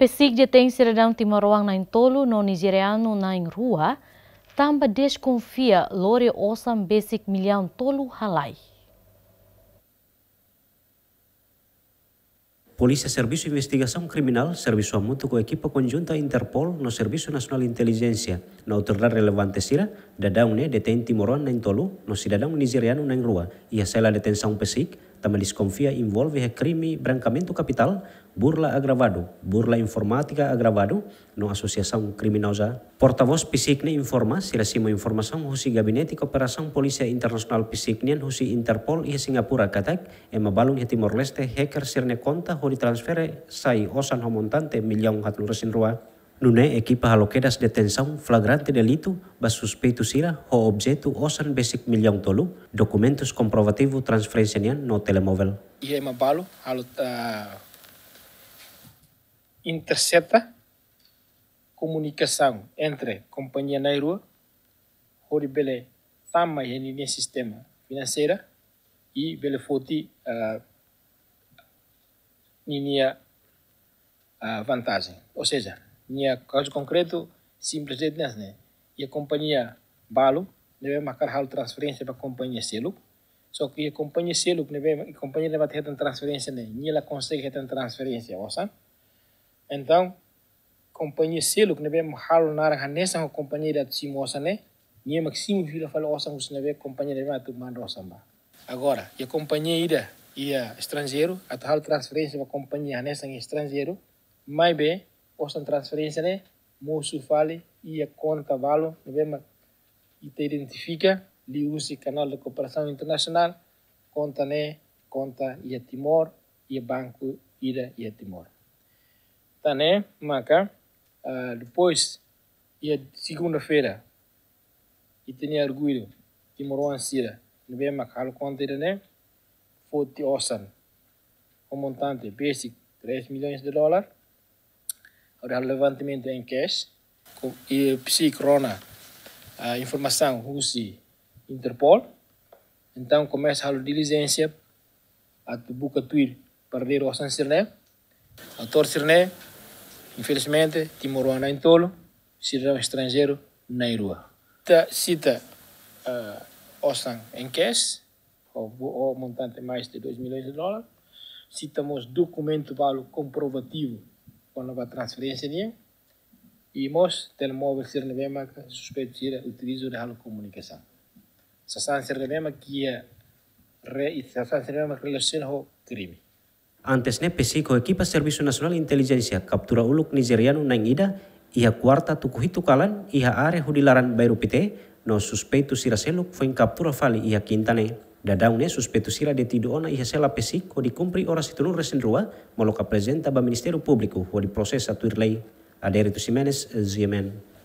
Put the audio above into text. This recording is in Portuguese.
Pesig detém Timor Ruang na tolu no nigeriano na rua, tamba desconfia lore osam basic milhão halai. Polícia Serviço de Investigação Criminal serviçou muito com a equipa conjunta Interpol no Serviço Nacional de Inteligência na autoridade relevante Sira, dadão né detém timoruang na intolo no cidadão nigeriano na rua e a cela detenção Também lhes involve envolve crime brancamento capital, burla agravado, burla informática agravado, no associação criminosa. Porta-voz PSICNE informa se recebeu informação husi gabinete cooperação polícia internacional PSICNE husi Interpol e Singapura katak e mabalong e Timor-Leste hacker sirne conta hori transfere sai osan homontante milhão hatluresin rua. Nune equipa halokedas detenção flagrante delito mas suspeito sila ho objeto osan basic milhão tolu documentos comprovativo transferência nian no telemóvel. Ia ma balo halo uh, intercepta comunicação entre companhia Nairua, Horibele Tama e Sistema Financeira e Belefoti uh, uh, Vantagem. Ou seja, Nia caso concreto, simplesmente né? E a companhia Balo deve marcar hal transferência para a companhia Selo. Só que a companhia Selo, a companhia leva ter transferência, né? E ela consegue ter transferência, ouça? Então, a companhia Selo, que deve hal naranja nessa companhia da Simo, ouça, né? Nia Maximo Vila falou, ouça, os neve companhia leva tu manda ouça, Agora, a companhia ida e a estrangeiro, a tal transferência para a companhia nessa estrangeiro, mais bem, posta transferência, né? Moço fale e a conta valo, né? E te identifica, lhe use canal de cooperação internacional, conta, né? Conta e ah, a Timor, e a banco Ira e a Timor. Tá, né? Maca. Uh, depois, e a segunda-feira, e tinha orgulho, Timor Ansira, né? Vem macar conta, né? Forte Ossan, um montante basic 3 milhões de dólares relevantemente em cash, e PSI Corona, a informação russi Interpol. Então começa a diligência a buca tuir ver o San Sirne. A Tor infelizmente, Timoruana em tolo, cidadão estrangeiro na rua. Cita uh, Ossan em cash, o, ou montante mais de 2 milhões de dólares. Citamos documento valo comprovativo cuando la transferencia nie, e mos tel móvel ser ne vema que suspeito utilizo de halo comunicação. Sasan ser vema que re e sasan ser vema relaciona ho crime. Antes ne equipo equipa Servicio Nacional Inteligencia captura uluk nigeriano na ia cuarta e tukuhitu kalan ia e are hudilaran bairupite no suspeito siraseluk foi em captura fali ia e quinta ne. Da daun Nessus petusila de tido ona ia sela pesi ko dikumpri ora situlur resendrua maloka presenta ba Ministério Público o di processa tuirlei a Derito Simenes eh, Ziemen.